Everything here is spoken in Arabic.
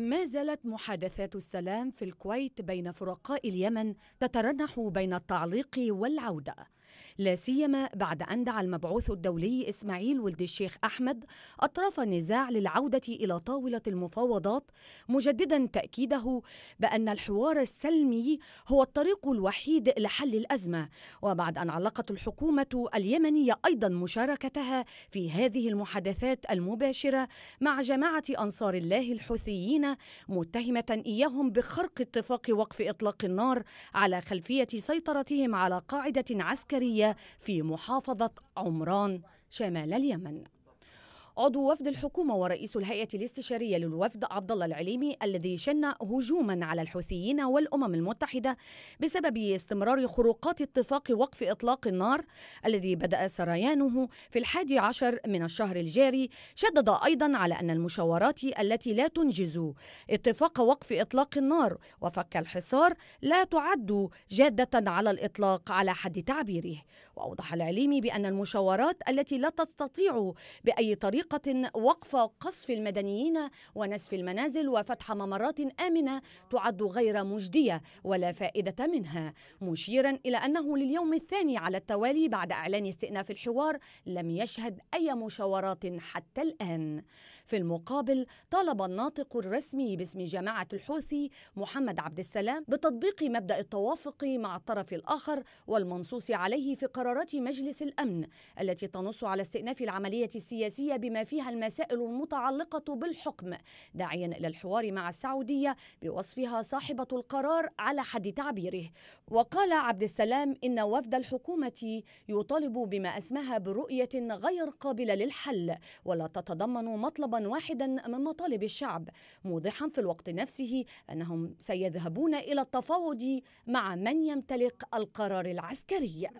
ما زالت محادثات السلام في الكويت بين فرقاء اليمن تترنح بين التعليق والعوده لا سيما بعد أن دعا المبعوث الدولي إسماعيل ولد الشيخ أحمد أطراف النزاع للعودة إلى طاولة المفاوضات مجددا تأكيده بأن الحوار السلمي هو الطريق الوحيد لحل الأزمة وبعد أن علقت الحكومة اليمنية أيضا مشاركتها في هذه المحادثات المباشرة مع جماعة أنصار الله الحوثيين متهمة إياهم بخرق اتفاق وقف إطلاق النار على خلفية سيطرتهم على قاعدة عسكرية في محافظة عمران شمال اليمن عضو وفد الحكومة ورئيس الهيئة الاستشارية للوفد عبد الله العليمي الذي شن هجوما على الحوثيين والأمم المتحدة بسبب استمرار خروقات اتفاق وقف إطلاق النار الذي بدأ سريانه في الحادي عشر من الشهر الجاري شدد أيضا على أن المشاورات التي لا تنجز اتفاق وقف إطلاق النار وفك الحصار لا تعد جادة على الإطلاق على حد تعبيره وأوضح العليمي بأن المشاورات التي لا تستطيع بأي طريقة طريقة وقف قصف المدنيين ونسف المنازل وفتح ممرات آمنة تعد غير مجدية ولا فائدة منها مشيرا إلى أنه لليوم الثاني على التوالي بعد إعلان استئناف الحوار لم يشهد أي مشاورات حتى الآن في المقابل طالب الناطق الرسمي باسم جماعة الحوثي محمد عبد السلام بتطبيق مبدأ التوافق مع الطرف الآخر والمنصوص عليه في قرارات مجلس الأمن التي تنص على استئناف العملية السياسية بما فيها المسائل المتعلقة بالحكم داعيا إلى الحوار مع السعودية بوصفها صاحبة القرار على حد تعبيره وقال عبد السلام إن وفد الحكومة يطالب بما أسماها برؤية غير قابلة للحل ولا تتضمن مطلبا واحدا من مطالب الشعب موضحا في الوقت نفسه أنهم سيذهبون إلى التفاوض مع من يمتلك القرار العسكري